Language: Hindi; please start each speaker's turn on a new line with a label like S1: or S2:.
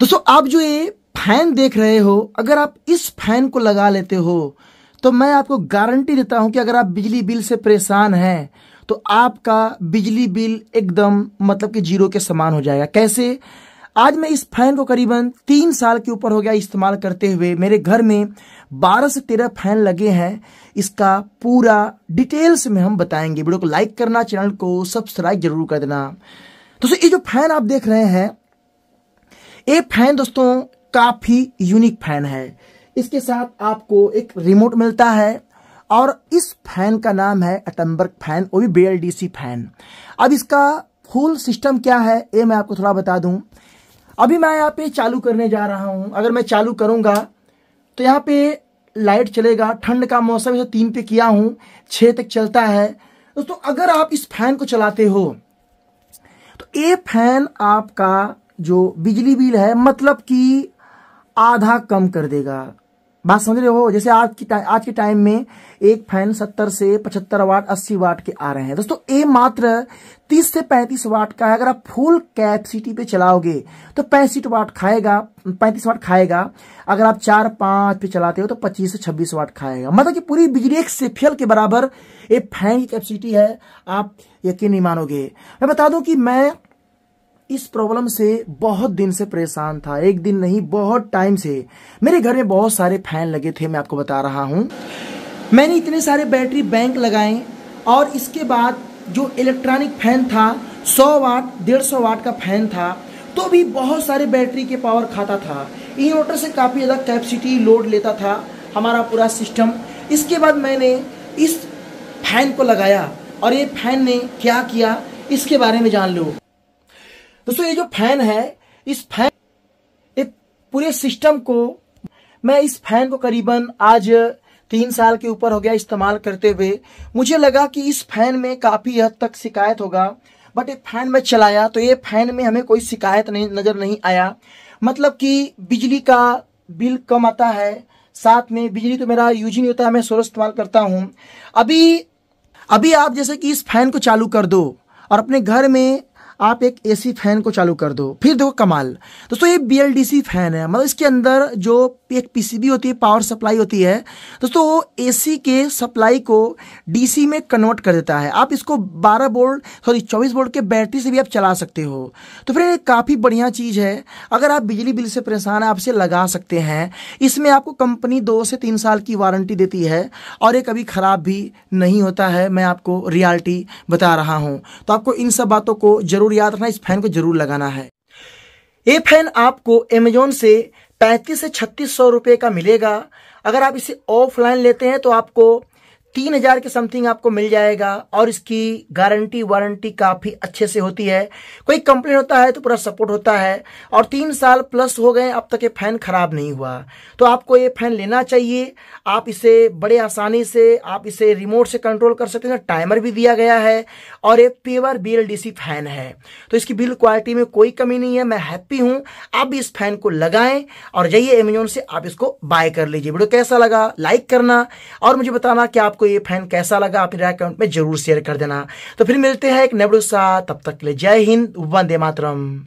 S1: दोस्तों आप जो ये फैन देख रहे हो अगर आप इस फैन को लगा लेते हो तो मैं आपको गारंटी देता हूं कि अगर आप बिजली बिल से परेशान हैं तो आपका बिजली बिल एकदम मतलब कि जीरो के समान हो जाएगा कैसे आज मैं इस फैन को करीबन तीन साल के ऊपर हो गया इस्तेमाल करते हुए मेरे घर में बारह से तेरह फैन लगे हैं इसका पूरा डिटेल्स में हम बताएंगे वीडियो को लाइक करना चैनल को सब्सक्राइब जरूर कर देना तो ये जो फैन आप देख रहे हैं ये फैन दोस्तों काफी यूनिक फैन है इसके साथ आपको एक रिमोट मिलता है और इस फैन का नाम है अटम्बर्ग फैन वो भी बी फैन अब इसका फुल सिस्टम क्या है ये मैं आपको थोड़ा बता दूं अभी मैं यहाँ पे चालू करने जा रहा हूं अगर मैं चालू करूंगा तो यहाँ पे लाइट चलेगा ठंड का मौसम जो तीन पे किया हूं छह तक चलता है दोस्तों अगर आप इस फैन को चलाते हो तो ये फैन आपका जो बिजली बिल है मतलब कि आधा कम कर देगा बात समझ रहे हो जैसे आज की आज के टाइम में एक फैन सत्तर से पचहत्तर वाट अस्सी वाट के आ रहे हैं दोस्तों ए मात्र तीस से पैंतीस वाट का है अगर आप फुल कैपेसिटी पे चलाओगे तो पैंसठ वाट खाएगा पैंतीस वाट खाएगा अगर आप चार पांच पे चलाते हो तो पच्चीस से छब्बीस वाट खाएगा मतलब कि पूरी बिजली एक सेफियल के बराबर ये फैन की कैपेसिटी है आप यकीन नहीं मानोगे मैं बता दू कि मैं इस प्रॉब्लम से बहुत दिन से परेशान था एक दिन नहीं बहुत टाइम से मेरे घर में बहुत सारे फैन लगे थे मैं आपको बता रहा हूँ मैंने इतने सारे बैटरी बैंक लगाए और इसके बाद जो इलेक्ट्रॉनिक फैन था 100 वाट 150 वाट का फैन था तो भी बहुत सारे बैटरी के पावर खाता था इन्वर्टर से काफ़ी ज़्यादा कैपेसिटी लोड लेता था हमारा पूरा सिस्टम इसके बाद मैंने इस फैन को लगाया और ये फैन ने क्या किया इसके बारे में जान लो दोस्तों ये जो फैन है इस फैन एक पूरे सिस्टम को मैं इस फैन को करीबन आज तीन साल के ऊपर हो गया इस्तेमाल करते हुए मुझे लगा कि इस फैन में काफ़ी हद तक शिकायत होगा बट एक फैन में चलाया तो ये फैन में हमें कोई शिकायत नहीं नज़र नहीं आया मतलब कि बिजली का बिल कम आता है साथ में बिजली तो मेरा यूज ही नहीं होता है मैं सोलर इस्तेमाल करता हूँ अभी अभी आप जैसे कि इस फैन को चालू कर दो और अपने घर में आप एक एसी फैन को चालू कर दो फिर देखो कमाल दोस्तों ये बीएलडीसी फैन है मतलब इसके अंदर जो एक पीसीबी होती है पावर सप्लाई होती है दोस्तों वो एसी के सप्लाई को डीसी में कन्वर्ट कर देता है आप इसको 12 बोल्ट सॉरी 24 बोल्ट के बैटरी से भी आप चला सकते हो तो फिर ये काफ़ी बढ़िया चीज़ है अगर आप बिजली बिल से परेशान हैं आप इसे लगा सकते हैं इसमें आपको कंपनी दो से तीन साल की वारंटी देती है और ये कभी ख़राब भी नहीं होता है मैं आपको रियालिटी बता रहा हूँ तो आपको इन सब बातों को जरूर जरूर याद रखना इस फैन को जरूर लगाना है ये फैन आपको अमेजोन से पैंतीस से छत्तीस सौ रुपये का मिलेगा अगर आप इसे ऑफलाइन लेते हैं तो आपको तीन हजार के समथिंग आपको मिल जाएगा और इसकी गारंटी वारंटी काफी अच्छे से होती है कोई कंप्लेन होता है तो पूरा सपोर्ट होता है और तीन साल प्लस हो गए अब तक ये फैन खराब नहीं हुआ तो आपको ये फैन लेना चाहिए आप इसे बड़े आसानी से आप इसे रिमोट से कंट्रोल कर सकते हैं टाइमर भी दिया गया है और ये पेवर बी फैन है तो इसकी बिल्ड क्वालिटी में कोई कमी नहीं है मैं हैप्पी हूं आप भी इस फैन को लगाएं और जाइए अमेजोन से आप इसको बाय कर लीजिए वीडियो कैसा लगा लाइक करना और मुझे बताना कि आपको आपको ये फैन कैसा लगा आप राय कमेंट में जरूर शेयर कर देना तो फिर मिलते हैं एक नेबड़ू साथ तब तक के लिए जय हिंद वंदे मातरम